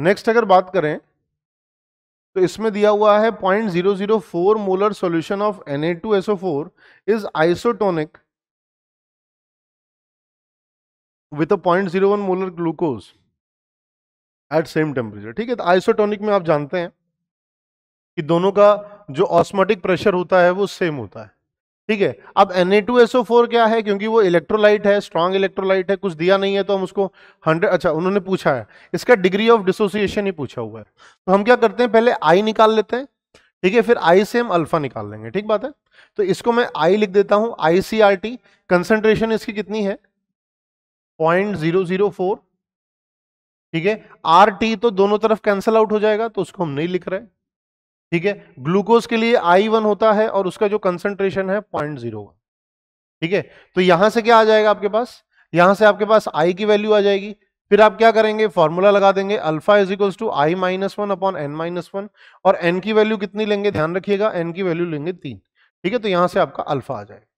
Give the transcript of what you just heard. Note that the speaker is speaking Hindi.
नेक्स्ट अगर बात करें तो इसमें दिया हुआ है 0.004 molar solution of Na2SO4 is isotonic with a 0.01 molar glucose at same temperature ठीक है तो आइसोटोनिक में आप जानते हैं कि दोनों का जो ऑस्मोटिक प्रेशर होता है वो सेम होता है ठीक है अब Na2SO4 क्या है क्योंकि वो इलेक्ट्रोलाइट है स्ट्रांग इलेक्ट्रोलाइट है कुछ दिया नहीं है तो हम उसको 100 अच्छा उन्होंने पूछा है इसका डिग्री ऑफ डिसोसिएशन ही पूछा हुआ है तो हम क्या करते हैं पहले आई निकाल लेते हैं ठीक है फिर आई से हम अल्फा निकाल लेंगे ठीक बात है तो इसको मैं आई लिख देता हूं I C R T concentration इसकी कितनी है पॉइंट जीरो जीरो फोर ठीक है आर टी तो दोनों तरफ कैंसल आउट हो जाएगा तो उसको हम नहीं लिख रहे ठीक है ग्लूकोज के लिए आई वन होता है और उसका जो कंसंट्रेशन है पॉइंट जीरो वन ठीक है तो यहां से क्या आ जाएगा आपके पास यहां से आपके पास आई की वैल्यू आ जाएगी फिर आप क्या करेंगे फॉर्मूला लगा देंगे alpha is equals to I minus one upon N minus one और एन की वैल्यू कितनी लेंगे ध्यान रखिएगा एन की वैल्यू लेंगे तीन ठीक है तो यहां से आपका अल्फा आ जाएगा